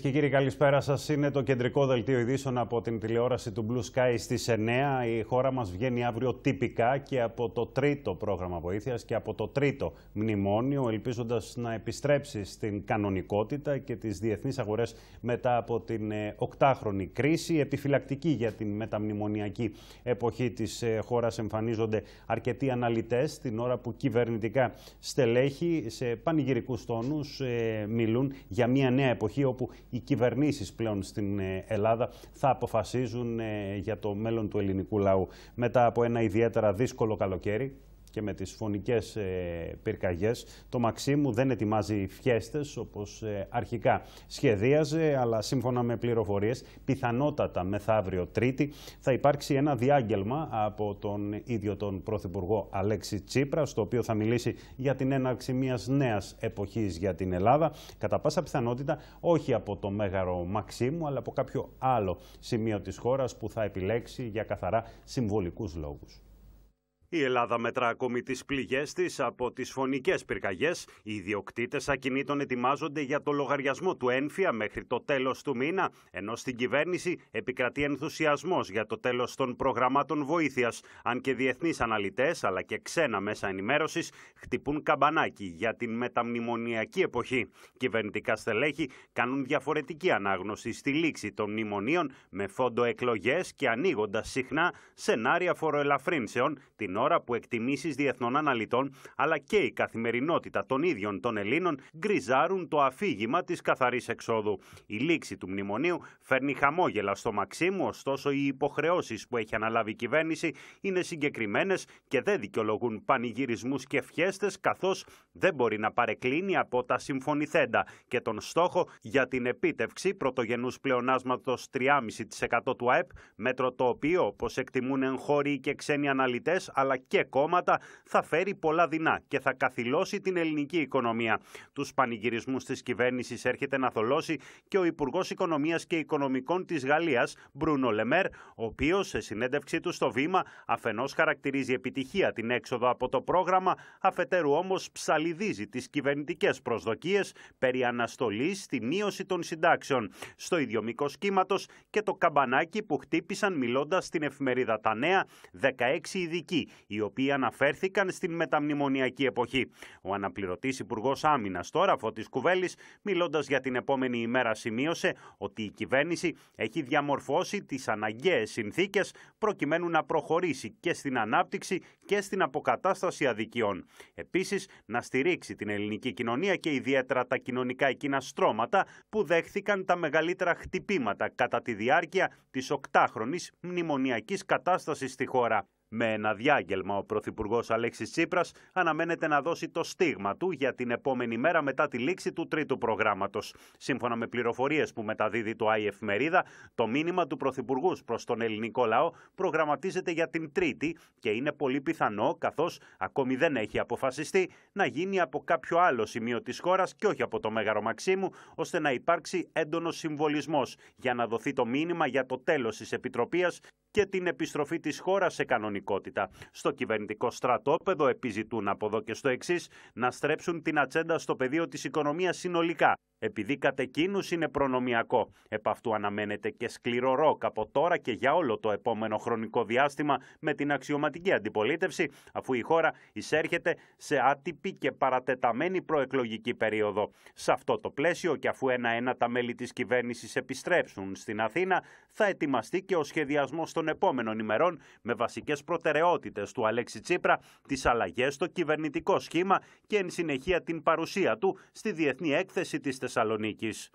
Κυρίες και κύριοι, καλησπέρα σας. Είναι το κεντρικό δελτίο ειδήσεων από την τηλεόραση του Blue Sky στις 9. Η χώρα μας βγαίνει αύριο τυπικά και από το τρίτο πρόγραμμα βοήθειας και από το τρίτο μνημόνιο, ελπίζοντας να επιστρέψει στην κανονικότητα και τις διεθνείς αγορές μετά από την ε, οκτάχρονη κρίση. Επιφυλακτική για την μεταμνημονιακή εποχή της ε, χώρας εμφανίζονται αρκετοί αναλυτές, την ώρα που κυβερνητικά στελέχη σε πανηγυρικούς τόνους ε, μιλούν για μια νέα εποχή όπου οι κυβερνήσεις πλέον στην ε, Ελλάδα θα αποφασίζουν ε, για το μέλλον του ελληνικού λαού μετά από ένα ιδιαίτερα δύσκολο καλοκαίρι και με τις φωνικές ε, πυρκαγιές. Το Μαξίμου δεν ετοιμάζει φιέστες όπως ε, αρχικά σχεδίαζε, αλλά σύμφωνα με πληροφορίες, πιθανότατα μεθαύριο Τρίτη θα υπάρξει ένα διάγγελμα από τον ίδιο τον Πρωθυπουργό Αλέξη Τσίπρας, στο οποίο θα μιλήσει για την έναρξη μιας νέας εποχής για την Ελλάδα. Κατά πάσα πιθανότητα όχι από το Μέγαρο Μαξίμου, αλλά από κάποιο άλλο σημείο της χώρας που θα επιλέξει για καθαρά συμβολικούς λόγους. Η Ελλάδα μετρά ακόμη τις πληγές της από τις φωνικές πυρκαγιές. Οι ιδιοκτήτες ακινήτων ετοιμάζονται για το λογαριασμό του ένφια μέχρι το τέλος του μήνα, ενώ στην κυβέρνηση επικρατεί ενθουσιασμός για το τέλος των προγραμμάτων βοήθειας. Αν και διεθνείς αναλυτές αλλά και ξένα μέσα ενημέρωσης χτυπούν καμπανάκι για την μεταμνημονιακή εποχή. Κυβερνητικά στελέχη κάνουν διαφορετική ανάγνωση στη λήξη των μνημονίων με φόντο εκλογές και ανοίγοντας συχνά σενάρια φοροελαφρύνσεων την ώρα ώρα που εκτιμήσεις διεθνών αναλυτών αλλά και η καθημερινότητα των ίδιων των Ελλήνων γκριζάρουν το αφήγημα της καθαρής εξόδου. Η λήξη του μνημονίου φέρνει χαμόγελα στο Μαξίμου, ωστόσο οι υποχρεώσεις που έχει αναλάβει η κυβέρνηση είναι συγκεκριμένες και δεν δικαιολογούν πανηγυρισμούς και φιέστε, καθώς δεν μπορεί να παρεκκλίνει από τα συμφωνηθέντα και τον στόχο για την επίτευξη πρωτογενούς πλεονάσματος 3,5% του ΑΕΠ, μέτρο το οποίο, όπως εκτιμούν εγχώροι και ξένοι αναλυτές, αλλά και κόμματα θα φέρει πολλά δεινά και θα καθυλώσει την ελληνική οικονομία. Τους πανηγυρισμούς της κυβέρνησης έρχεται να θολώσει και ο Υπουργός Οικονομίας και Οικονομικών της Γαλλίας, Μπρούνο Λεμέρ, ο οποίος σε συνέντευξή του στο βήμα αφενός χαρακτηρίζει επιτυχία την έξοδο από το πρόγραμμα, αφετέρου όμως ψαλιδίζει τις κυβερνητικές προσδοκίες περί αναστολής στη μείωση των συντάξεων. Στο ίδιο μήκος κύματος και το καμπανάκι που χτύπησαν μιλώντας στην εφημερίδα Τα Νέα 16 ειδικοί οι οποίοι αναφέρθηκαν στην μεταμνημονιακή εποχή. Ο αναπληρωτής Υπουργός Άμυνας τώρα, Φώτης Κουβέλης, μιλώντας για την επόμενη ημέρα, σημείωσε ότι η κυβέρνηση έχει διαμορφώσει τις αναγκαίες συνθήκες προκειμένου να προχωρήσει και στην ανάπτυξη και στην αποκατάσταση αδικιών. Επίσης, να στηρίξει την ελληνική κοινωνία και ιδιαίτερα τα κοινωνικά εκείνα στρώματα που δέχθηκαν τα μεγαλύτερα χτυπήματα κατά τη διάρκεια της οκτάχρονης μνημονιακής κατάστασης στη χώρα. Με ένα διάγγελμα, ο Πρωθυπουργός Αλέξης Τσίπρας αναμένεται να δώσει το στίγμα του για την επόμενη μέρα μετά τη λήξη του τρίτου προγράμματος. Σύμφωνα με πληροφορίες που μεταδίδει το ΆΙ Μερίδα, το μήνυμα του Πρωθυπουργού προς τον ελληνικό λαό προγραμματίζεται για την Τρίτη και είναι πολύ πιθανό, καθώς ακόμη δεν έχει αποφασιστεί, να γίνει από κάποιο άλλο σημείο της χώρας και όχι από το Μέγαρο Μαξίμου, ώστε να υπάρξει έντονος συμβολισμός για να δοθεί το μήνυμα για το τέλος της Επιτροπής και την επιστροφή της χώρας σε κανονικότητα. Στο κυβερνητικό στρατόπεδο επιζητούν από εδώ και στο εξής να στρέψουν την ατσέντα στο πεδίο της οικονομίας συνολικά επειδή κατ' εκείνου είναι προνομιακό. Επ' αυτού αναμένεται και σκληρό ροκ από τώρα και για όλο το επόμενο χρονικό διάστημα με την αξιωματική αντιπολίτευση, αφού η χώρα εισέρχεται σε άτυπη και παρατεταμένη προεκλογική περίοδο. Σε αυτό το πλαίσιο και αφού ένα-ένα τα μέλη της κυβέρνησης επιστρέψουν στην Αθήνα, θα ετοιμαστεί και ο σχεδιασμός των επόμενων ημερών με βασικές προτεραιότητες του Αλέξη Τσίπρα, τις αλλαγές στο κυβερνητικό σχήμα και εν συνεχεία την παρουσία του στη διεθνή έκθεση της Θεσσαλονίκης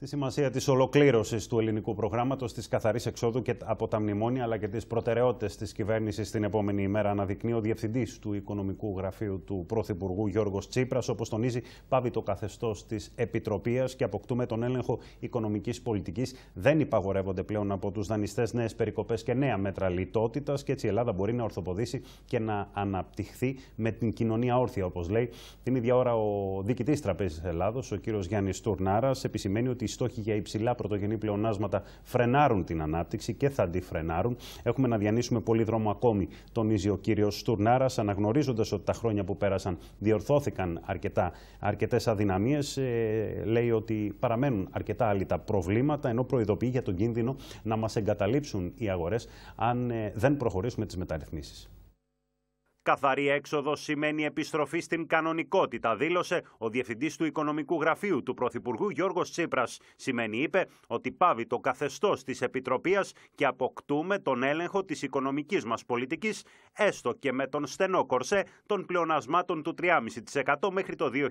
τη σημασία της ολοκλήρωσης του ελληνικού προγράμματος της καθαρής εξόδου και από τα μνημόνια αλλά και τις προτεραιότητες της κυβέρνησης την επόμενη ημέρα αναδεικνύει ο Διευθυντής του Οικονομικού Γραφείου του Πρωθυπουργού Γιώργος Τσίπρας όπως τονίζει πάβει το καθεστώς της Επιτροπίας και αποκτούμε τον έλεγχο οικονομικής πολιτικής δεν υπαγορεύονται πλέον από τους δανειστές νέες περικοπές και νέα μέτρα λιτότητας και έτσι η Ελλάδα μπορεί να ορθοποδήσει και να αναπτυχθεί με την κοινωνία όρθια όπως λέει. Την ίδια ώρα ο διοικητής Τραπέζης Ελλάδος ο κύριος Γιάννης Τουρνάρας επισημαίνει ότι στόχοι για υψηλά πρωτογενή πλεονάσματα φρενάρουν την ανάπτυξη και θα αντιφρενάρουν. Έχουμε να διανύσουμε πολύ δρόμο ακόμη, τονίζει ο κύριος Στουρνάρας, αναγνωρίζοντας ότι τα χρόνια που πέρασαν διορθώθηκαν αρκετές αδυναμίες. Ε, λέει ότι παραμένουν αρκετά άλυτα προβλήματα, ενώ προειδοποιεί για τον κίνδυνο να μας εγκαταλείψουν οι αγορές αν ε, δεν προχωρήσουμε τις μεταρρυθμίσεις. Καθαρή έξοδο σημαίνει επιστροφή στην κανονικότητα, δήλωσε ο διευθυντής του Οικονομικού Γραφείου του Πρωθυπουργού Γιώργος Τσίπρας. Σημαίνει, είπε, ότι πάβει το καθεστώς της Επιτροπή και αποκτούμε τον έλεγχο της οικονομικής μας πολιτικής, έστω και με τον στενό κορσέ των πλεονασμάτων του 3,5% μέχρι το 2022.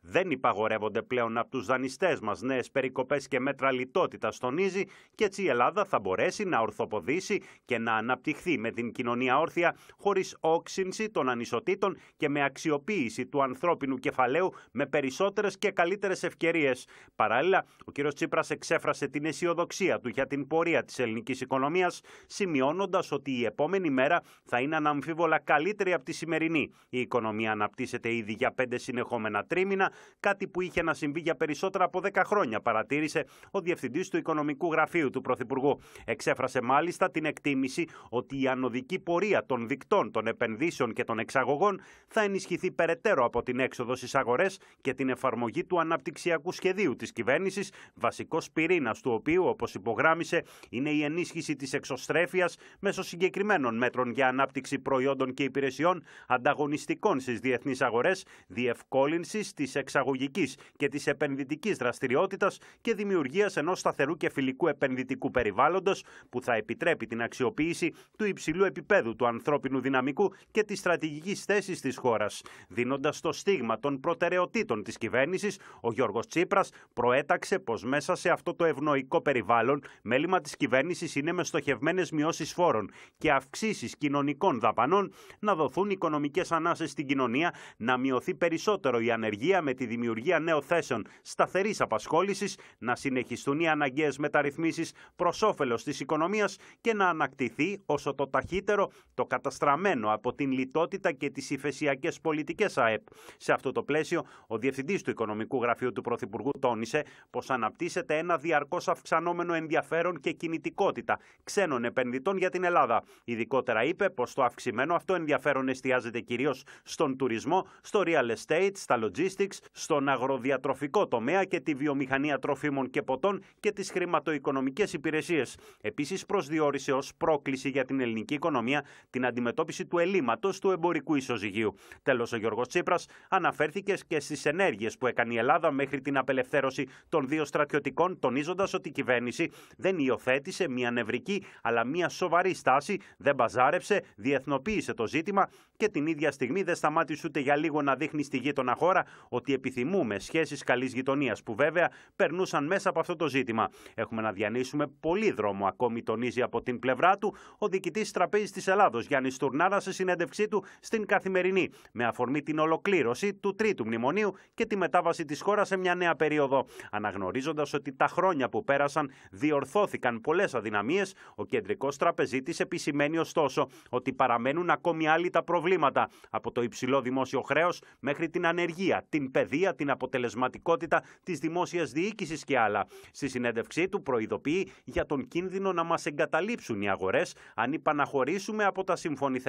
Δεν υπαγορεύονται πλέον από τους δανειστές μας νέες περικοπές και μέτρα λιτότητας, τονίζει, και έτσι η Ελλάδα θα μπορέσει να ορθοποδήσει και να αναπτυχθεί με την κοινωνία όρθια, χωρίς όξυνση των ανισοτήτων και με αξιοποίηση του ανθρώπινου κεφαλαίου με περισσότερες και καλύτερες ευκαιρίες. Παράλληλα, ο κ. Τσίπρας εξέφρασε την αισιοδοξία του για την πορεία της ελληνικής οικονομίας, σημειώνοντας ότι η επόμενη μέρα θα είναι αναμφίβολα καλύτερη από τη σημερινή. Η οικονομία αναπτύσσεται ήδη για πέντε συνεχόμενα τρίμηνα, κάτι που είχε να συμβεί για περισσότερα από 10 χρόνια, παρατήρησε ο Διευθυντής του Οικονομικού Γραφείου του Πρωθυπουργού. Εξέφρασε μάλιστα την εκτίμηση ότι η ανωδική πορεία των δικτών των επενδύσεων και των εξαγωγών θα ενισχυθεί περαιτέρω από την έξοδο στις αγορές και την εφαρμογή του αναπτυξιακού σχεδίου της κυβέρνησης, βασικός πυρήνας του οποίου, όπως υπογράμισε, είναι η ενίσχυση της εξωστρέφειας μέσω συγκεκριμένων μέτρων για ανάπτυξη προϊόντων και υπηρεσιών ανταγωνιστικών στις διεθνείς αγορές, διευκόλυνσης της εξαγωγικής και της επενδυτικής δραστηριότητας και δημιουργίας ενός σταθερού και φιλικού επενδυτικού περιβάλλοντος που θα επιτρέπει την αξιοποίηση του υψηλού επίπεδου του ανθρώπινου δυναμικού και της στρατηγικής θέσης της χώρας. Δίνοντας το στίγμα των προτεραιοτήτων της κυβέρνησης, ο Γιώργος Τσίπρας προέταξε πως μέσα σε αυτό το ευνοϊκό περιβάλλον, μέλημα της κυβέρνησης είναι με στοχευμένες μειώσεις φόρων και αυξήσεις κοινωνικών δαπανών, να δοθούν οικονομικές ανάσες στην κοινωνία, να μειωθεί περισσότερο η ανεργία με τη δημιουργία νέων θέσεων σταθερής απασχόλησης, να συνεχιστούν οι αναγκαίες μεταρρυθμίσεις προς όφελος της οικονομίας και να ανακτηθεί όσο το ταχύτερο το καταστραμμένο καταγραμμένο από την λιτότητα και τις ηφαισιακέ πολιτικές ΑΕΠ. Σε αυτό το πλαίσιο, ο Διευθυντής του Οικονομικού Γραφείου του Πρωθυπουργού τόνισε πως αναπτύσσεται ένα διαρκώς αυξανόμενο ενδιαφέρον και κινητικότητα ξένων επενδυτών για την Ελλάδα. Ειδικότερα είπε πως το αυξημένο αυτό ενδιαφέρον εστιάζεται κυρίως στον τουρισμό, στο real estate, στα logistics, στον αγροδιατροφικό τομέα και τη βιομηχανία τροφίμων και ποτών και τις χρηματοοικονομικές υπηρεσίες. Επίσης, προσδιορίσε ως πρόκληση για την ελληνική οικονομία την αντιμετώπιση αντιμετώπιση του ελλείμματος του εμπορικού ισοζυγίου. Τέλος, ο Γιώργος Τσίπρας αναφέρθηκε και στις ενέργειες που έκανε η Ελλάδα μέχρι την απελευθέρωση των δύο στρατιωτικών, τονίζοντας ότι η κυβέρνηση δεν υιοθέτησε μια νευρική αλλά μια σοβαρή στάση, δεν μπαζάρεψε, διεθνοποίησε το ζήτημα και την ίδια στιγμή δεν σταμάτησε ούτε για λίγο να δείχνει στη γείτονα χώρα ότι επιθυμούμε σχέσεις καλής γειτονίας που βέβαια περνούσαν μέσα από αυτό το ζήτημα. Έχουμε να διανύσουμε πολύ δρόμο ακόμη, τονίζει από την πλευρά του ο διοικητής Τραπέζης της Ελλάδος Γιάννης Τουρνάρα σε συνέντευξή του στην Καθημερινή, με αφορμή την ολοκλήρωση του τρίτου μνημονίου και τη μετάβαση της χώρας σε μια νέα περίοδο. Αναγνωρίζοντας ότι τα χρόνια που πέρασαν διορθώθηκαν πολλές αδυναμίες, ο κεντρικός τραπεζίτης επισημαίνει ωστόσο ότι παραμένουν ακόμη άλλοι τα προβλήματα, από το υψηλό δημόσιο χρέος μέχρι την ανεργία, την παιδεία, την αποτελεσματικότητα της δημόσιας διοίκησης και άλλα. Στη συνέντευξή του προειδοποιεί για τον κίνδυνο να μας εγκαταλείψουν οι αγορές αν υπαναχωρήσουμε από τα συμφωνηθέντα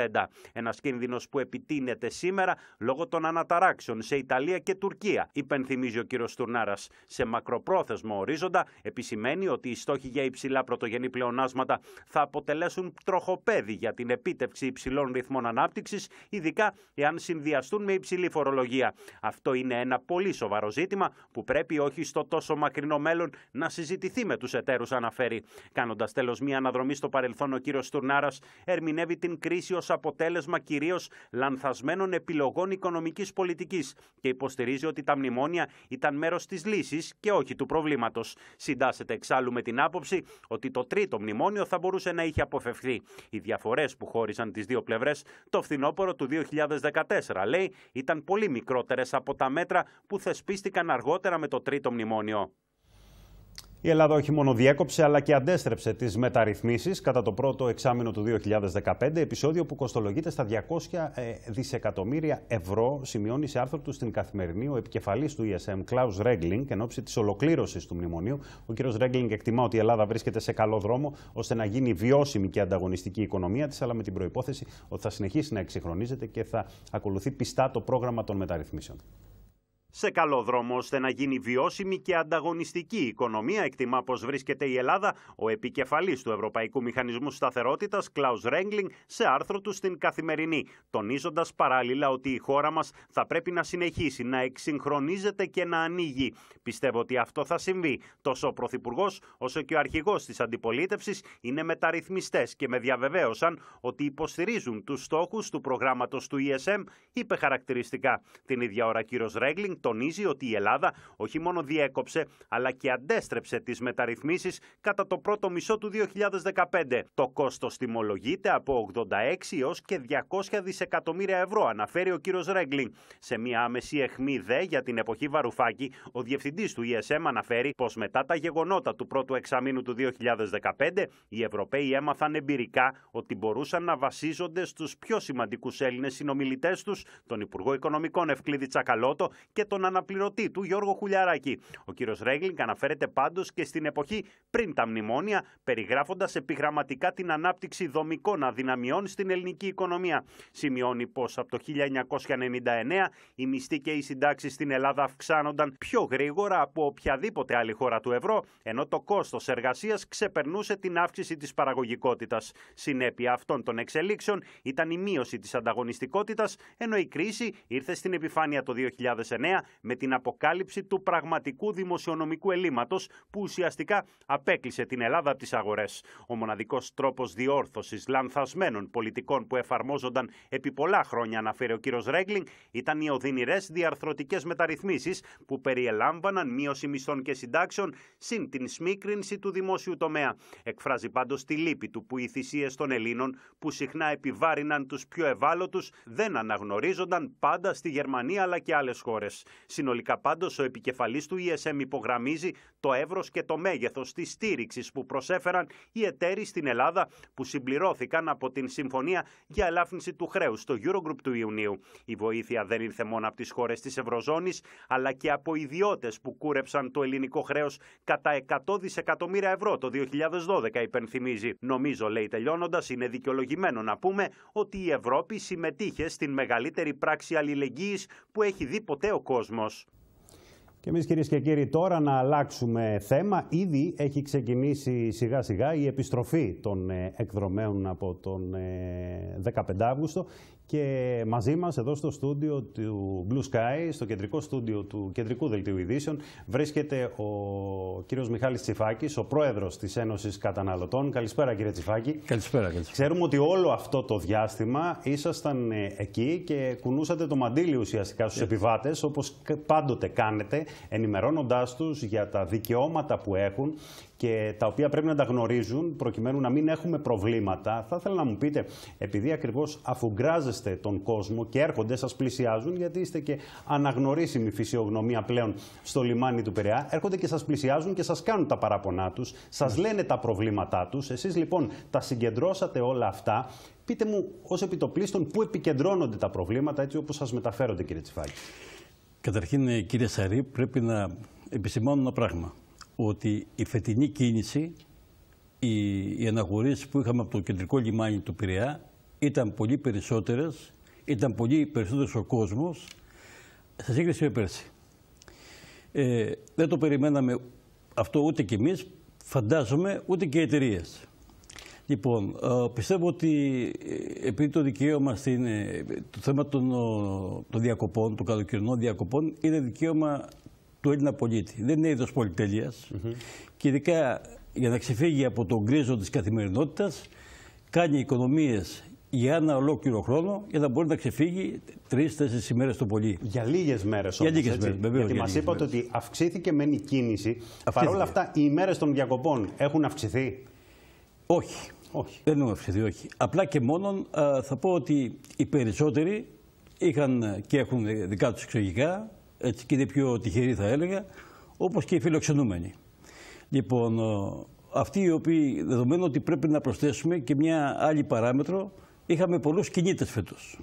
ένας κίνδυνος που επιτείνεται σήμερα λόγω των αναταράξεων σε Ιταλία και Τουρκία, υπενθυμίζει ο κ. Στουρνάρας. Σε μακροπρόθεσμο ορίζοντα, επισημαίνει ότι οι στόχοι για υψηλά πρωτογενή πλεονάσματα θα αποτελέσουν τροχοπέδι για την επίτευξη υψηλών ρυθμών ανάπτυξης, ειδικά εάν συνδυαστούν με υψηλή φορολογία. Αυτό είναι ένα πολύ σοβαρό ζήτημα που πρέπει όχι στο τόσο μακρινό μέλλον να συζητηθεί με τους εταίρους, αναφέρει. Κάνοντας τέλος μία αναδρομή στο παρελθόν, ο κ. Στουρνάρας ερμηνεύει την κρίση ως ως αποτέλεσμα κυρίως λανθασμένων επιλογών οικονομικής πολιτικής και υποστηρίζει ότι τα μνημόνια ήταν μέρος της λύσης και όχι του προβλήματος. Συντάσσεται εξάλλου με την άποψη ότι το τρίτο μνημόνιο θα μπορούσε να είχε αποφευθεί. Οι διαφορές που χώρισαν τις δύο πλευρές το φθινόπωρο του 2014, λέει, ήταν πολύ μικρότερες από τα μέτρα που θεσπίστηκαν αργότερα με το τρίτο μνημόνιο. Η Ελλάδα όχι μόνο διέκοψε αλλά και αντέστρεψε τις μεταρρυθμίσεις κατά το πρώτο εξάμεινο του 2015, επεισόδιο που κοστολογείται στα 200 ε, δισεκατομμύρια ευρώ, σημειώνει σε άρθρο του στην καθημερινή ο επικεφαλής του ESM, Κλάους Ρέγκλινγκ, εν ώψη της ολοκλήρωσης του μνημονίου. Ο κ. Ρέγκλινγκ εκτιμά ότι η Ελλάδα βρίσκεται σε καλό δρόμο ώστε να γίνει βιώσιμη και ανταγωνιστική η οικονομία της, αλλά με την προπόθεση ότι θα συνεχίσει να εξυγχρονίζεται και θα ακολουθεί πιστά το πρόγραμμα των μεταρρυθμίσεων. Σε καλό δρόμο ώστε να γίνει βιώσιμη και ανταγωνιστική η οικονομία, εκτιμά πως βρίσκεται η Ελλάδα ο επικεφαλής του Ευρωπαϊκού Μηχανισμού Σταθερότητας, Κλάους Ρέγκλινγκ, σε άρθρο του στην Καθημερινή, τονίζοντας παράλληλα ότι η χώρα μας θα πρέπει να συνεχίσει να εξυγχρονίζεται και να ανοίγει. Πιστεύω ότι αυτό θα συμβεί. Τόσο ο Πρωθυπουργός όσο και ο αρχηγός της αντιπολίτευσης είναι μεταρρυθμιστές και με διαβεβαίωσαν ότι υποστηρίζουν τους στόχους του προγράμματος του ESM, είπε χαρακτηριστικά. Την ίδια ώρα, κύριος Ρέγκλινγκ τονίζει ότι η Ελλάδα όχι μόνο διέκοψε, αλλά και αντέστρεψε τις μεταρρυθμίσεις κατά το πρώτο μισό του 2015. Το κόστος τιμολογείται από 86 έως και 200 δισεκατομμύρια ευρώ, αναφέρει ο κύριος Ρέγκλινγκ. Σε μια άμεση αιχμή δε για την εποχή Βαρουφάκη, ο διευθυντής του ESM αναφέρει πως μετά τα γεγονότα του πρώτου εξαμήνου του 2015, οι Ευρωπαίοι έμαθαν εμπειρικά ότι μπορούσαν να βασίζονται στους πιο σημαντικούς Έλληνες συνομιλητές τους, τον Υπουργό Οικονομικών Ευκλήδη Τσακαλώτο και τον αναπληρωτή του Γιώργο Χουλιαράκη. Ο κύριος Ρέγκλινγκ αναφέρεται πάντως και στην εποχή πριν τα μνημόνια, περιγράφοντας επιγραμματικά την ανάπτυξη δομικών αδυναμιών στην ελληνική οικονομία. Σημειώνει πως από το 1999 οι μισθοί και οι συντάξεις στην Ελλάδα αυξάνονταν πιο γρήγορα από οποιαδήποτε άλλη χώρα του ευρώ, ενώ το κόστος εργασίας ξεπερνούσε την αύξηση της παραγωγικότητας. Συνέπεια αυτών των εξελίξεων ήταν η μείωση της ανταγωνιστικότητας, ενώ η κρίση ήρθε στην επιφάνεια το 2009 με την αποκάλυψη του πραγματικού δημοσιονομικού ελλείμματος που ουσιαστικά απέκλεισε την Ελλάδα από τις αγορές. Ο μοναδικός τρόπος διόρθωσης λανθασμένων πολιτικών που εφαρμόζονταν επί πολλά χρόνια, αναφέρει ο κύριος Ρέγκλινγκ, ήταν οι οδυνηρές διαρθρωτικές μεταρρυθμίσεις που περιελάμβαναν μείωση μισθών και συντάξεων συν την σμίκρινση του δημόσιου τομέα. Εκφράζει πάντως τη λύπη του που οι θυσίες των Ελλήνων που συχνά επιβάρυναν τους πιο ευάλωτους, δεν αναγνωρίζονταν πάντα στη Γερμανία αλλά και άλλες χώρες. Συνολικά πάντως, ο επικεφαλής του ESM υπογραμμίζει το εύρος και το μέγεθος της στήριξης που προσέφεραν οι εταίροι στην Ελλάδα που συμπληρώθηκαν από την Συμφωνία για Ελάφρυνση του Χρέους στο Eurogroup του Ιουνίου. Η βοήθεια δεν ήρθε μόνο από τις χώρες της Ευρωζώνης, αλλά και από ιδιώτες που κούρεψαν το ελληνικό χρέος κατά 100 δισεκατομμύρια ευρώ το 2012, υπενθυμίζει. Νομίζω, λέει τελειώνοντας, είναι δικαιολογημένο να πούμε ότι η Ευρώπη συμμετείχε στην μεγαλύτερη πράξη αλληλεγγύης που έχει δει ποτέ ο κόσμος και εμείς κυρίες και κύριοι, τώρα να αλλάξουμε θέμα. Ήδη έχει ξεκινήσει σιγά σιγά η επιστροφή των ε, εκδρομέων από τον 15 ε, Αύγουστο και μαζί μας εδώ στο στούντιο του Blue Sky, στο κεντρικό στούντιο του Κεντρικού Δελτίου Ειδήσεων, βρίσκεται ο κύριος Μιχάλης Τσιφάκης, ο πρόεδρος της Ένωσης Καταναλωτών. Καλησπέρα κύριε Τσιφάκη. Καλησπέρα, καλησπέρα. Ξέρουμε ότι όλο αυτό το διάστημα ήσασταν ε, εκεί και κουνούσατε το μαντήλι ουσιαστικά στους yeah. επιβάτες, όπως πάντοτε κάνετε, ενημερώνοντάς τους για τα δικαιώματα που έχουν και τα οποία πρέπει να τα γνωρίζουν προκειμένου να μην έχουμε προβλήματα. Θα ήθελα να μου πείτε, επειδή ακριβώς αφουγκράζεστε τον κόσμο και έρχονται, σας πλησιάζουν, γιατί είστε και αναγνωρίσιμη φυσιογνωμία πλέον στο λιμάνι του Περιά, έρχονται και σας πλησιάζουν και σας κάνουν τα παράπονά τους, σας λένε τα προβλήματά τους. Εσείς λοιπόν τα συγκεντρώσατε όλα αυτά Πείτε μου ως επιτοπλίστων πού επικεντρώνονται τα προβλήματα έτσι όπως σας μεταφέρονται κύριε Τσιφάκη. Καταρχήν ε, κύριε Σαρή πρέπει να επισημάνω ένα πράγμα ότι η φετινή κίνηση, οι, οι που είχαμε από το κεντρικό λιμάνι του Πειραιά ήταν πολύ περισσότερες, ήταν πολύ περισσότερος ο κόσμος σε σύγκριση με πέρσι. Ε, δεν το περιμέναμε αυτό ούτε κι εμείς, φαντάζομαι ούτε και οι εταιρείες. Λοιπόν, ε, πιστεύω ότι ε, επειδή το δικαίωμα στην, το θέμα των, των διακοπών, των καλοκαιρινών διακοπών, είναι δικαίωμα του Έλληνα πολίτη. Δεν είναι είδος πολυτέλεια. Και ειδικά για να ξεφύγει από τον κρίζο της καθημερινότητας, κάνει οικονομίες για ένα ολόκληρο χρόνο για να μπορεί να ξεφύγει τρει-τέσσερι ημέρες το πολύ. Για λίγες μέρες όμω. Για λίγε μέρε, Γιατί μα είπατε ότι αυξήθηκε μεν η κίνηση. Παρ' όλα αυτά, οι ημέρες των διακοπών έχουν αυξηθεί. Όχι. όχι. Δεν έχουν αυξηθεί, όχι. Απλά και μόνο θα πω ότι οι περισσότεροι είχαν και έχουν δικά τους εξωγικά έτσι και είναι πιο τυχεροί θα έλεγα, όπως και οι φιλοξενούμενοι. Λοιπόν, αυτοί οι οποίοι, δεδομένου ότι πρέπει να προσθέσουμε και μια άλλη παράμετρο, είχαμε πολλούς κινήτες φέτος.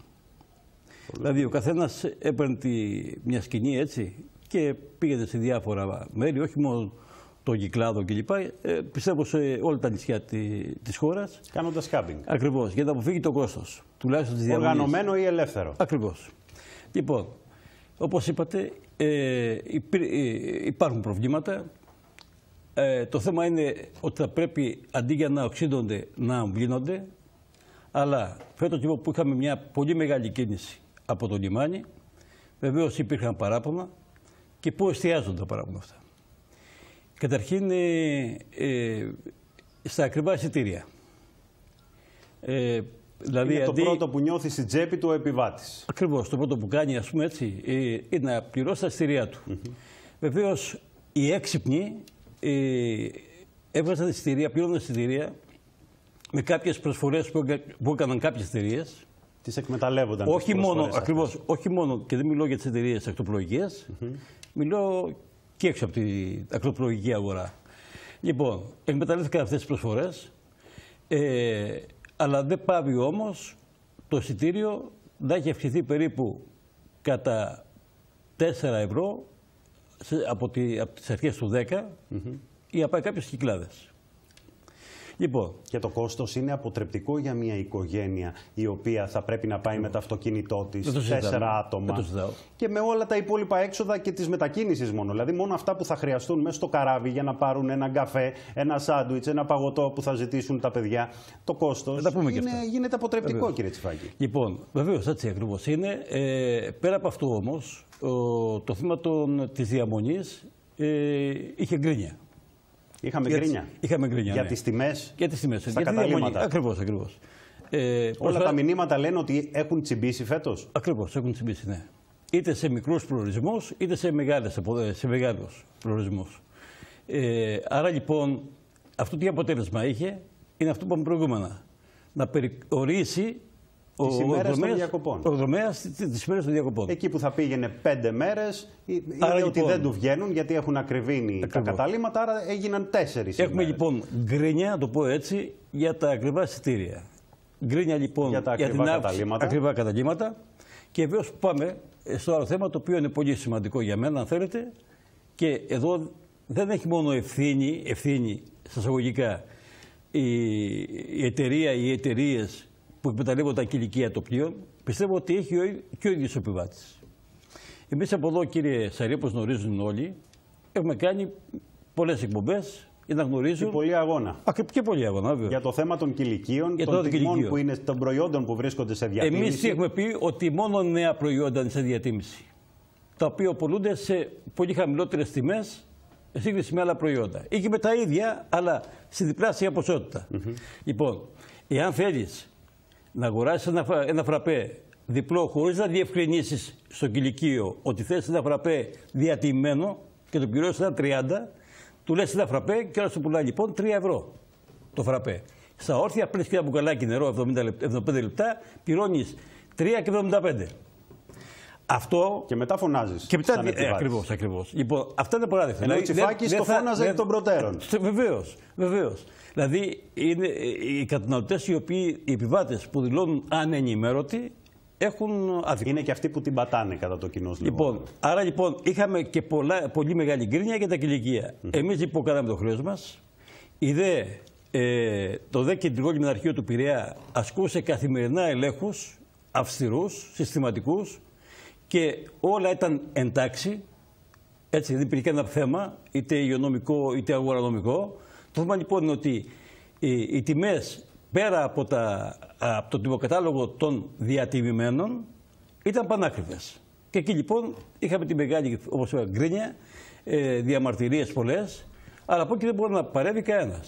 Πολύ. Δηλαδή ο καθένας έπαιρνε μια σκηνή έτσι και πήγαινε σε διάφορα μέρη, όχι μόνο το Κυκλάδο κλπ. Ε, πιστεύω σε όλα τα νησιά τη της χώρας. Κάνοντας κάμπινγκ. Ακριβώς, για να αποφύγει το κόστος. Τουλάχιστον τη Οργανωμένο ή ελεύθερο. Ακριβώς. Λοιπόν, όπως είπατε, ε, ε, υπάρχουν προβλήματα. Ε, το θέμα είναι ότι θα πρέπει αντί για να οξύνονται να αμβλυνόνται. Αλλά φέτος λοιπόν που είχαμε μια πολύ μεγάλη κίνηση από το λιμάνι, βεβαίως υπήρχαν παράπονα και πού εστιάζονται τα παράπονα αυτά. Καταρχήν ε, στα ακριβά εισιτήρια. Δηλαδή, είναι το πρώτο που νιώθεις στην τσέπη του ο επιβάτης. Ακριβώς. Το πρώτο που κάνει, ας πούμε έτσι, ε, είναι να πληρώσει τα στηριά του. Mm -hmm. Βεβαίως, οι έξυπνοι ε, έβγαζαν εισιτήρια, πλήρωναν εισιτήρια με κάποιες προσφορές που, έκαναν κάποιες εταιρείες. Τις εκμεταλλεύονταν. Όχι μόνο, ακριβώς, όχι μόνο, και δεν μιλώ για τις εταιρείες ακτοπλογία, mm μιλώ και έξω από την ακτοπλογική αγορά. Λοιπόν, εκμεταλλεύτηκαν αυτές τις προσφορές. Ε, αλλά δεν πάβει όμως το εισιτήριο να έχει αυξηθεί περίπου κατά 4 ευρώ από, τι αρχέ τις αρχές του 10 mm -hmm. για να πάει κάποιες κυκλάδες. Λοιπόν, και το κόστος είναι αποτρεπτικό για μια οικογένεια η οποία θα πρέπει να πάει με το αυτοκίνητό της τέσσερα άτομα. και με όλα τα υπόλοιπα έξοδα και της μετακίνησης μόνο. Δηλαδή, μόνο αυτά που θα χρειαστούν μέσα στο καράβι για να πάρουν ένα καφέ, ένα σάντουιτ, ένα παγωτό που θα ζητήσουν τα παιδιά. Το κόστος γίνεται αποτρεπτικό, κύριε Τσιφάκη. Λοιπόν, βεβαίως έτσι ακριβώς είναι. Ε, πέρα από αυτό όμως, το θέμα της διαμονής ε, είχε γκρίνια. Είχαμε για γκρίνια. Είχαμε γκρίνια. Για ναι. τις τιμές. Για τις Στα καταλήμματα. Ακριβώς, ακριβώς. Ε, Όλα τα μηνύματα λένε ότι έχουν τσιμπήσει φέτος. Ακριβώς, έχουν τσιμπήσει, ναι. Είτε σε μικρούς προορισμούς, είτε σε, μεγάλες, ε, σε μεγάλους προορισμούς. Ε, άρα λοιπόν, αυτό τι αποτέλεσμα είχε, είναι αυτό που είπαμε προηγούμενα. Να περιορίσει Τις ημέρες των διακοπών. Ο δρομέας τις ημέρες των διακοπών. Εκεί που θα πήγαινε πέντε μέρες, είδε ότι λοιπόν- δεν του βγαίνουν γιατί έχουν ακριβήνει τα καταλήματα. άρα έγιναν τέσσερις Έχουμε ημέρες. λοιπόν γκρίνια, να το πω έτσι, για τα ακριβά εισιτήρια. Γκρίνια λοιπόν για τα ακριβά, για την ακριβά καταλήματα. Και βέβαια πάμε στο άλλο θέμα, το οποίο είναι πολύ σημαντικό για μένα, αν θέλετε. Και εδώ δεν έχει μόνο ευθύνη, ευθύνη στα εισαγωγικά, η, η εταιρεία, οι εταιρείες που εκμεταλλεύονται τα κηλικία των πλοίων, πιστεύω ότι έχει και ο ίδιος ο επιβάτης. Εμείς από εδώ, κύριε Σαρή, όπως γνωρίζουν όλοι, έχουμε κάνει πολλές εκπομπές για να γνωρίζουν. Και πολλή αγώνα. Α, και, και αγώνα, βέβαια. Για το θέμα των κηλικίων, και των τιμών που είναι, των προϊόντων που βρίσκονται σε διατίμηση. Εμεί έχουμε πει ότι μόνο νέα προϊόντα είναι σε διατίμηση. Τα οποία πολλούνται σε πολύ χαμηλότερες τιμές σε σύγκριση με άλλα προϊόντα. Ή και με τα ίδια, αλλά σε διπλάσια ποσότητα. Mm -hmm. Λοιπόν, εάν θέλεις να αγοράσεις ένα, ένα φραπέ διπλό χωρίς να διευκρινίσεις στο κηλικείο ότι θες ένα φραπέ διατημένο και το πληρώσεις ένα 30, του λες ένα φραπέ και όλα σου πουλάει λοιπόν 3 ευρώ το φραπέ. Στα όρθια παίρνεις και ένα μπουκαλάκι νερό 70, 75 λεπτά, πληρώνεις 3,75. Αυτό... Και μετά φωνάζεις. Και μετά. Ε, ακριβώς, ακριβώς. Λοιπόν, αυτά είναι πολλά Ενώ δηλαδή, ο Τσιφάκη το φώναζε εκ των προτέρων. Βεβαίως, βεβαίως. Δηλαδή, είναι ε, οι καταναλωτές οι οποίοι, οι επιβάτες που δηλώνουν ανενημέρωτοι, έχουν άδικο. Είναι και αυτοί που την πατάνε κατά το κοινό λοιπόν. λοιπόν. Άρα λοιπόν είχαμε και πολλά, πολύ μεγάλη γκρίνια για τα κηλικία. Mm -hmm. Εμείς λοιπόν κάναμε το χρέος μας. Η ΔΕ, ε, το ΔΕ Κεντρικό Γυμναρχείο του Πειραιά ασκούσε καθημερινά ελέγχους αυστηρούς, συστηματικούς, και όλα ήταν εντάξει, έτσι δεν υπήρχε ένα θέμα, είτε υγειονομικό είτε αγορανομικό. Το θέμα λοιπόν είναι ότι οι, οι τιμές πέρα από, τα, από το τιμοκατάλογο των διατιμημένων ήταν πανάκριβες. Και εκεί λοιπόν είχαμε τη μεγάλη, όπως είπα, γκρίνια, ε, διαμαρτυρίες αλλά από εκεί δεν μπορεί να παρέμβει κανένας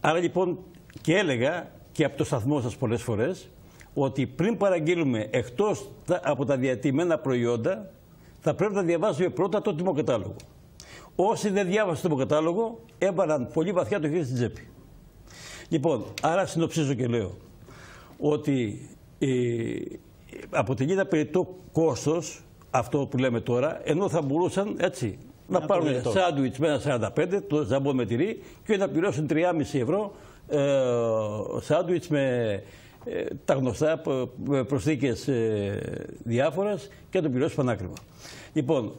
Άρα λοιπόν και έλεγα και από το σταθμό σας πολλές φορές ότι πριν παραγγείλουμε εκτός από τα διατημένα προϊόντα, θα πρέπει να διαβάζουμε πρώτα το τιμοκατάλογο. Όσοι δεν διάβασαν το τιμοκατάλογο, έβαλαν πολύ βαθιά το χέρι στην τσέπη. Λοιπόν, άρα συνοψίζω και λέω ότι ε, αποτελεί ένα περιττό κόστος αυτό που λέμε τώρα, ενώ θα μπορούσαν έτσι να, πάρουν σάντουιτς με ένα 45, το ζαμπό με τυρί και να πληρώσουν 3,5 ευρώ ε, σάντουιτς με ε, τα γνωστά ε, προσθήκες διάφορας και το πληρώσεις πανάκριβο. Λοιπόν,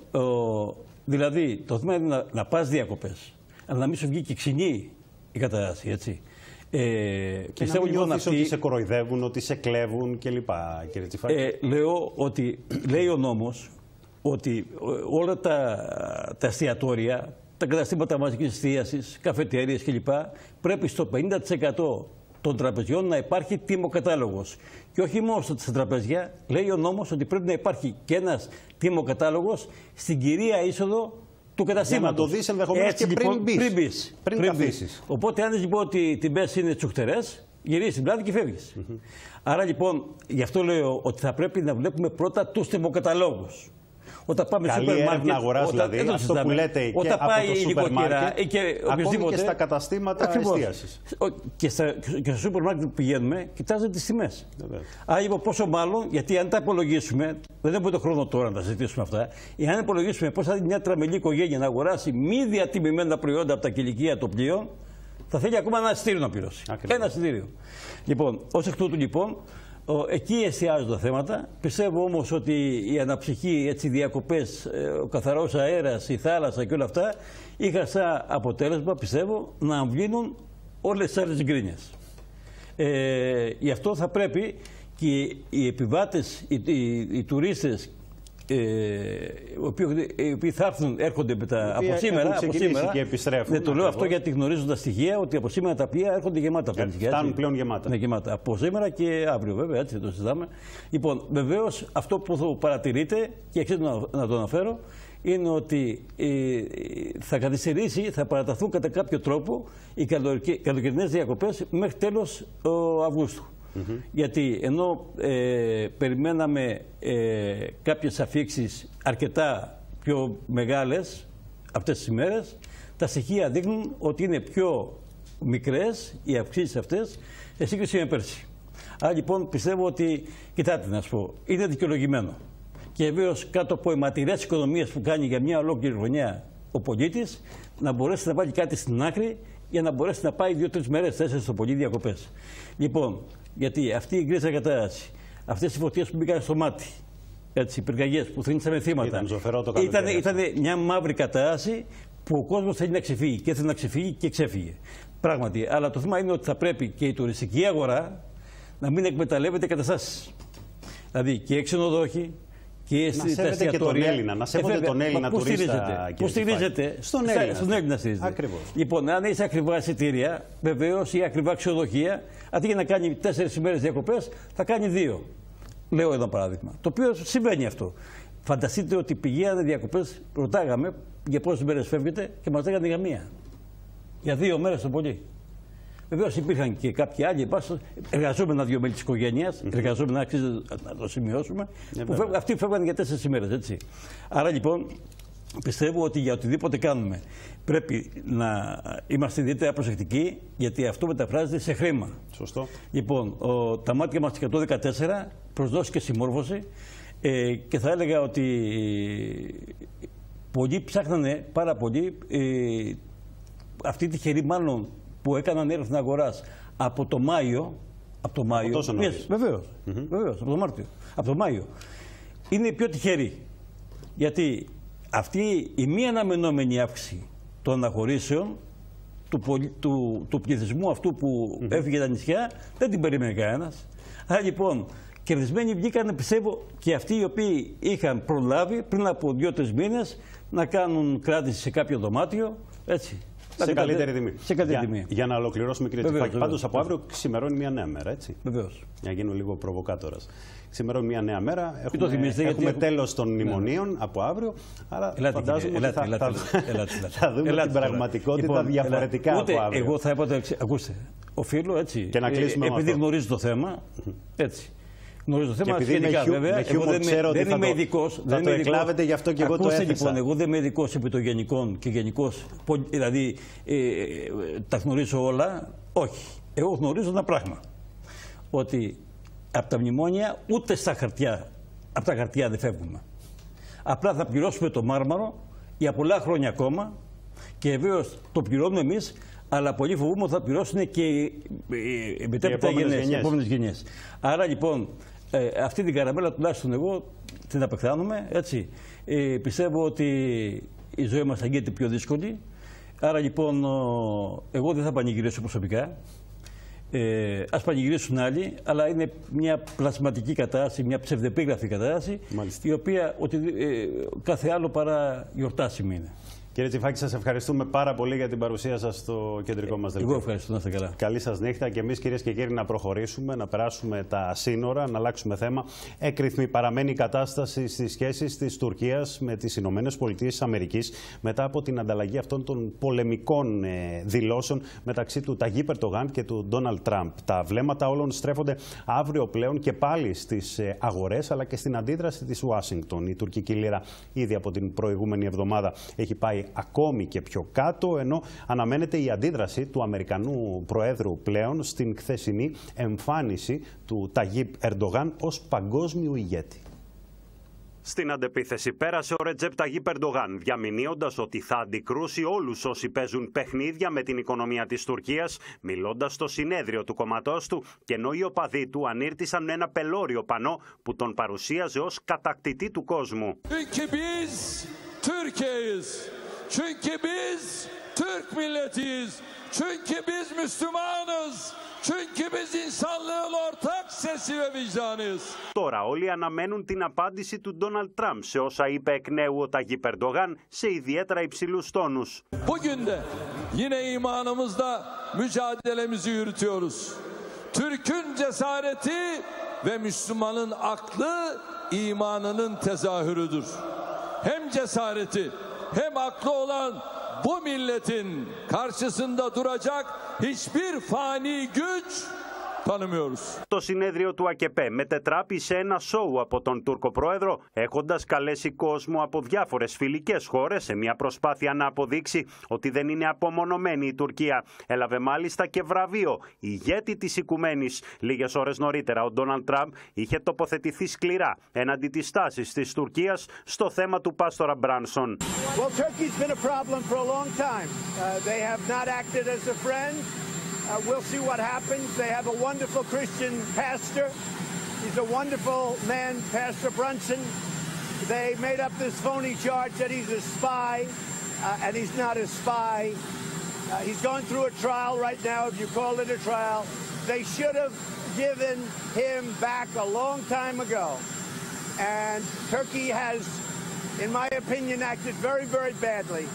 δηλαδή το θέμα είναι να, να πας διακοπές, αλλά να μην σου βγει και ξινή η κατάσταση, έτσι. Ε, και πιστεύω να λοιπόν αυτοί... ότι σε κοροϊδεύουν, ότι σε κλέβουν κλπ. Κύριε Τσιφάκη. Ε, λέω ότι λέει ο νόμος ότι όλα τα, τα εστιατόρια, τα καταστήματα μαζικής εστίασης, καφετέρειες κλπ. πρέπει στο 50% των τραπεζιών να υπάρχει τιμοκατάλογος. Και όχι μόνο στα τραπεζιά, λέει ο νόμος ότι πρέπει να υπάρχει και ένας τιμοκατάλογος στην κυρία είσοδο του καταστήματος. Να το δεις ενδεχομένως και πριν λοιπόν, μπεις. Πριν, μπεις, πριν, Οπότε, αν δεις λοιπόν ότι τιμέ είναι τσουχτερές, γυρίζει την πλάτη και φεύγεις. Άρα λοιπόν, γι' αυτό λέω ότι θα πρέπει να βλέπουμε πρώτα τους τιμοκαταλόγους. Όταν πάμε Καλή σούπερ μάρκετ. αγοράς δηλαδή. αυτό που λέτε και από πάει το σούπερ μάρκετ. Και, ακόμη και στα καταστήματα εστίαση. Και, στα, και στο σούπερ μάρκετ που πηγαίνουμε, κοιτάζονται τις τιμές. Άρα λοιπόν, πόσο μάλλον, γιατί αν τα απολογίσουμε, δεν έχουμε τον χρόνο τώρα να τα συζητήσουμε αυτά. Εάν υπολογίσουμε πώς θα δει μια τραμελή οικογένεια να αγοράσει μη διατιμημένα προϊόντα από τα κηλικία των πλοίων, θα θέλει ακόμα ένα εισιτήριο να πληρώσει. Ένα εισιτήριο. Λοιπόν, ως εκ τούτου λοιπόν, εκεί εστιάζουν τα θέματα. Πιστεύω όμως ότι η αναψυχή, έτσι, οι διακοπές, ε, ο καθαρός αέρας, η θάλασσα και όλα αυτά είχαν σαν αποτέλεσμα, πιστεύω, να αμβλύνουν όλες τις άλλες γκρίνιες. Ε, γι' αυτό θα πρέπει και οι επιβάτες, οι, οι, οι τουρίστες ε, ε, οι οποίοι θα έρθουν, έρχονται τα, από σήμερα. και επιστρέφουν. Δεν ναι, το λέω αυτό γιατί γνωρίζουν τα στοιχεία ότι από σήμερα τα πλοία έρχονται γεμάτα. Πλέον, φτάνουν πλέον γεμάτα. Ναι, γεμάτα. Από σήμερα και αύριο, βέβαια, έτσι το συζητάμε. Λοιπόν, βεβαίως αυτό που θα παρατηρείτε και εξή να, να το αναφέρω είναι ότι ε, θα καθυστερήσει, θα παραταθούν κατά κάποιο τρόπο οι καλοκαιρινές διακοπές μέχρι τέλος ε, Αυγούστου. Γιατί ενώ ε, περιμέναμε ε, κάποιες αφήξεις αρκετά πιο μεγάλες αυτές τις ημέρες, τα στοιχεία δείχνουν ότι είναι πιο μικρές οι αυξήσεις αυτές σε σύγκριση με πέρσι. Άρα λοιπόν πιστεύω ότι, κοιτάτε να σου πω, είναι δικαιολογημένο. Και βεβαίως κάτω από αιματηρές οικονομίες που κάνει για μια ολόκληρη γωνία ο πολίτης, να μπορέσει να βάλει κάτι στην άκρη για να μπορέσει να πάει δύο-τρει μέρες, τέσσερις στο πολύ διακοπέ. Λοιπόν, γιατί αυτή η γκρίζα κατάσταση, αυτές οι φωτιές που μπήκαν στο μάτι, έτσι, οι πυρκαγιέ που με θύματα. Ήταν, ήταν μια μαύρη κατάσταση που ο κόσμος θέλει να ξεφύγει και θέλει να ξεφύγει και ξέφυγε. Πράγματι. Αλλά το θέμα είναι ότι θα πρέπει και η τουριστική αγορά να μην εκμεταλλεύεται καταστάσεις. Δηλαδή και οι ξενοδόχοι και να σέβεται και τον Έλληνα, να ε, σέβονται τον Έλληνα που τουρίστα. Στηρίζεται, που στηρίζεται. Στον Έλληνα. Στον Έλληνα στηρίζεται. Ακριβώς. Λοιπόν, αν έχει ακριβά εισιτήρια, βεβαίως ή ακριβά ξενοδοχεία, αντί για να κάνει τέσσερις ημέρες διακοπές, θα κάνει δύο. Λέω ένα παράδειγμα. Το οποίο συμβαίνει αυτό. Φανταστείτε ότι πηγαίνανε διακοπές, ρωτάγαμε για πόσες μέρες φεύγετε και μας λέγανε για μία. Για δύο μέρες το πολύ. Βεβαίως υπήρχαν και κάποιοι άλλοι, εργαζόμενα δύο μέλη της οικογένειας, mm -hmm. εργαζόμενα, αξίζει να το σημειώσουμε, yeah, ναι, που φεύγαν, αυτοί φεύγαν για τέσσερις ημέρες, έτσι. Άρα λοιπόν πιστεύω ότι για οτιδήποτε κάνουμε πρέπει να είμαστε ιδιαίτερα προσεκτικοί, γιατί αυτό μεταφράζεται σε χρήμα. Σωστό. Λοιπόν, ο, τα μάτια μας 114 προσδώσει και συμμόρφωση ε, και θα έλεγα ότι ε, πολλοί ψάχνανε πάρα πολύ. Ε, αυτή τη χερή μάλλον που έκαναν έρευνα αγοράς από το Μάιο. Από το Μάιο. Από από το Μάρτιο. Από το Μάιο. Είναι πιο τυχερή. Γιατί αυτή η μη αναμενόμενη αύξηση των αναχωρήσεων του, του, του πληθυσμού αυτού που mm έφυγε τα νησιά δεν την περίμενε κανένας. Άρα λοιπόν, κερδισμένοι βγήκαν, πιστεύω, και αυτοί οι οποίοι είχαν προλάβει πριν από δύο-τρει μήνες να κάνουν κράτηση σε κάποιο δωμάτιο. Έτσι σε καλύτερη τιμή. Σε καλύτερη τιμή. Για να ολοκληρώσουμε, κύριε Τσιφάκη. Πάντως από αύριο ξημερώνει μια νέα μέρα, έτσι. Βεβαίως. Για να γίνω λίγο προβοκάτορας. Ξημερώνει μια νέα μέρα. Έχουμε, το θυμίζετε, έχουμε γιατί... τέλος των ναι, ναι. μνημονίων ναι. από αύριο. αλλά ελάτε, φαντάζομαι ότι θα, θα, θα δούμε ελάτε, την πραγματικότητα λοιπόν, διαφορετικά από αύριο. Εγώ θα είπα το εξή. Ακούστε. Οφείλω έτσι. Και να ε, κλείσουμε Επειδή γνωρίζει το θέμα. Έτσι γνωρίζω το θέμα. Και βέβαια, εγώ δεν, ξέρω δεν είμαι ειδικό. Δεν είμαι εκλάβετε, γι' αυτό και εγώ το έθεσα. λοιπόν, εγώ δεν είμαι ειδικός επί των γενικών και γενικώ. δηλαδή ε, τα γνωρίζω όλα. Όχι. Εγώ γνωρίζω ένα πράγμα. Ότι από τα μνημόνια ούτε στα χαρτιά, από τα χαρτιά δεν φεύγουμε. Απλά θα πληρώσουμε το μάρμαρο για πολλά χρόνια ακόμα και βεβαίως το πληρώνουμε εμείς, αλλά πολύ φοβούμαι ότι θα πληρώσουν και οι επόμενες γενιές. Άρα λοιπόν ε, αυτή την καραμέλα τουλάχιστον εγώ την απεκθάνομαι, έτσι. Ε, πιστεύω ότι η ζωή μας γίνεται πιο δύσκολη. Άρα λοιπόν εγώ δεν θα πανηγυρίσω προσωπικά. Ε, ας πανηγυρίσουν άλλοι, αλλά είναι μια πλασματική κατάσταση, μια ψευδεπίγραφη κατάσταση, η οποία ότι, ε, κάθε άλλο παρά γιορτάσιμη είναι. Κύριε Τσιφάκη, σας ευχαριστούμε πάρα πολύ για την παρουσία σας στο κεντρικό μας μα δελτίο. Εγώ ευχαριστώ, να είστε καλά. Καλή σας νύχτα και εμείς, κυρίες και κύριοι, να προχωρήσουμε, να περάσουμε τα σύνορα, να αλλάξουμε θέμα. Έκριθμη παραμένει η κατάσταση στις σχέσεις της Τουρκίας με τις Ηνωμένες Πολιτείες Αμερικής μετά από την ανταλλαγή αυτών των πολεμικών ε, δηλώσεων μεταξύ του Ταγί Περτογάν και του Ντόναλτ Τραμπ. Τα βλέμματα όλων στρέφονται αύριο πλέον και πάλι στις ε, αγορές αλλά και στην αντίδραση της Ουάσιγκτον. Η τουρκική λίρα ήδη από την προηγούμενη εβδομάδα έχει πάει ακόμη και πιο κάτω, ενώ αναμένεται η αντίδραση του Αμερικανού Προέδρου πλέον στην χθεσινή εμφάνιση του Ταγίπ Ερντογάν ως παγκόσμιου ηγέτη. Στην αντεπίθεση πέρασε ο Ρετζέπ Ταγί Περντογάν, διαμηνύοντας ότι θα αντικρούσει όλους όσοι παίζουν παιχνίδια με την οικονομία της Τουρκίας, μιλώντας στο συνέδριο του κόμματός του και ενώ οι οπαδοί του ανήρτησαν ένα πελώριο πανό που τον παρουσίαζε ως κατακτητή του κόσμου. Çünkü biz Türk milletiyiz. Çünkü biz Müslümanız. Çünkü biz insanlığın ortak sesi ve vicdanıyız. Τώρα όλοι αναμένουν την απάντηση του Ντόναλτ Τραμπ σε όσα είπε εκ νέου ο Ταγί Περντογάν σε ιδιαίτερα υψηλούς τόνους. Bugün de yine imanımızda mücadelemizi yürütüyoruz. Türk'ün cesareti ve Müslüman'ın aklı imanının tezahürüdür. Hem cesareti hem haklı olan bu milletin karşısında duracak hiçbir fani güç Το συνέδριο του ΑΚΕΠ μετετράπη σε ένα σόου από τον Τούρκο πρόεδρο, έχοντας καλέσει κόσμο από διάφορες φιλικές χώρες σε μια προσπάθεια να αποδείξει ότι δεν είναι απομονωμένη η Τουρκία. Έλαβε μάλιστα και βραβείο ηγέτη της Οικουμένης. Λίγες ώρες νωρίτερα, ο Ντόναλτ Τραμπ είχε τοποθετηθεί σκληρά εναντί της τάσης της Τουρκίας στο θέμα του Πάστορα Μπράνσον. Uh, we'll see what happens. They have a wonderful Christian pastor. He's a wonderful man, Pastor Brunson. They made up this phony charge that he's a spy, uh, and he's not a spy. Uh, he's going through a trial right now, if you call it a trial. They should have given him back a long time ago. And Turkey has, in my opinion, acted very, very badly.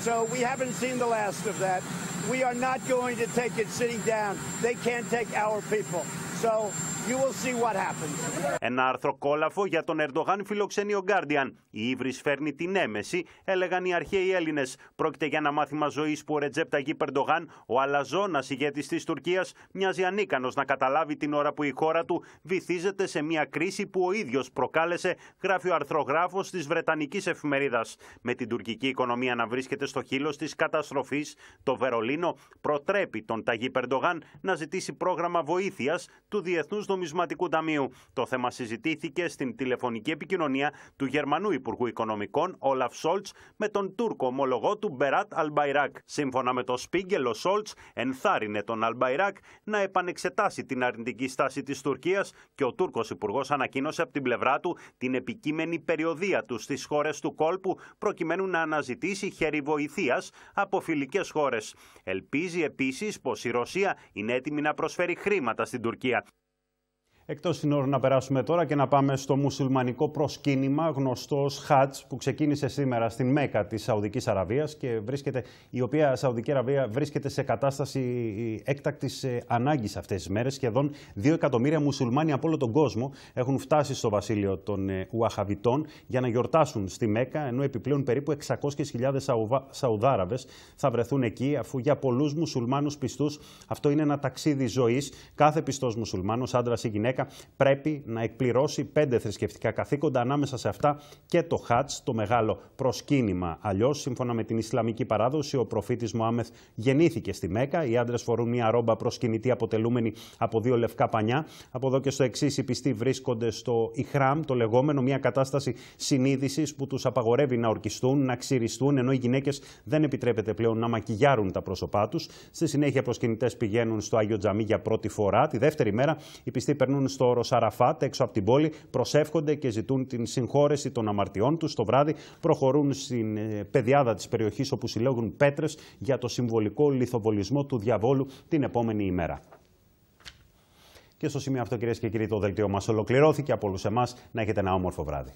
So we haven't seen the last of that. We are not going to take it sitting down. They can't take our people. So You will see what happens. Ένα άρθρο για τον Ερντογάν φιλοξενεί ο Guardian. Η Ήβρη φέρνει την έμεση, έλεγαν οι αρχαίοι Έλληνες. Πρόκειται για ένα μάθημα ζωής που ο Ρετζέπ Ταγί Περντογάν, ο αλαζόνας ηγέτης της Τουρκίας, μοιάζει ανίκανος να καταλάβει την ώρα που η χώρα του βυθίζεται σε μια κρίση που ο ίδιος προκάλεσε, γράφει ο αρθρογράφος της Βρετανικής εφημερίδας. Με την τουρκική οικονομία να βρίσκεται στο χείλος της καταστροφής, το Βερολίνο προτρέπει τον Ταγί Περντογάν να ζητήσει πρόγραμμα βοήθειας του Διεθνούς Νομισματικού Ταμείου. Το θέμα συζητήθηκε στην τηλεφωνική επικοινωνία του Γερμανού Υπουργού Οικονομικών Όλαφ Σόλτ με τον Τούρκο ομολογό του Μπεράτ Αλμπαϊράκ. Σύμφωνα με το Σπίγκελ, ο Σόλτ ενθάρρυνε τον Αλμπαϊράκ να επανεξετάσει την αρνητική στάση της Τουρκίας και ο Τούρκος Υπουργός ανακοίνωσε από την πλευρά του την επικείμενη περιοδία του στις χώρες του κόλπου προκειμένου να αναζητήσει χέρι βοηθείας από φιλικές χώρες. Ελπίζει επίσης πως η Ρωσία είναι έτοιμη να προσφέρει χρήματα στην Τουρκία. Εκτός συνόρων να περάσουμε τώρα και να πάμε στο μουσουλμανικό προσκύνημα γνωστό ως που ξεκίνησε σήμερα στην Μέκα της Σαουδικής Αραβίας και βρίσκεται, η οποία Σαουδική Αραβία βρίσκεται σε κατάσταση ε, έκτακτης ε, ανάγκης αυτές τις μέρες. Σχεδόν 2 εκατομμύρια μουσουλμάνοι από όλο τον κόσμο έχουν φτάσει στο βασίλειο των ε, Ουαχαβητών για να γιορτάσουν στη Μέκα ενώ επιπλέον περίπου 600.000 σαουδάραβες θα βρεθούν εκεί αφού για πολλούς μουσουλμάνους πιστούς. αυτό είναι ένα ταξίδι ζωής, Κάθε πιστός μουσουλμάνος, άντρας ή γυναίκα γυναίκα πρέπει να εκπληρώσει πέντε θρησκευτικά καθήκοντα, ανάμεσα σε αυτά και το Χάτ, το μεγάλο προσκύνημα. Αλλιώς, σύμφωνα με την Ισλαμική παράδοση, ο προφήτης Μωάμεθ γεννήθηκε στη Μέκα. Οι άντρες φορούν μια ρόμπα προσκυνητή αποτελούμενη από δύο λευκά πανιά. Από εδώ και στο εξής, οι πιστοί βρίσκονται στο Ιχράμ, το λεγόμενο, μια κατάσταση συνείδησης που τους απαγορεύει να ορκιστούν, να ξυριστούν, ενώ οι γυναίκες δεν επιτρέπεται πλέον να μακιγιάρουν τα πρόσωπά τους. Στη συνέχεια, προσκυνητές πηγαίνουν στο Άγιο Τζαμί για πρώτη φορά. Τη δεύτερη μέρα, οι πιστοί περνούν στο όρο Σαραφάτ έξω από την πόλη, προσεύχονται και ζητούν την συγχώρεση των αμαρτιών τους. Το βράδυ προχωρούν στην ε, πεδιάδα της περιοχής όπου συλλέγουν πέτρες για το συμβολικό λιθοβολισμό του διαβόλου την επόμενη ημέρα. Και στο σημείο αυτό, κυρίες και κύριοι, το δελτίο μας ολοκληρώθηκε. Από όλους εμάς, να έχετε ένα όμορφο βράδυ.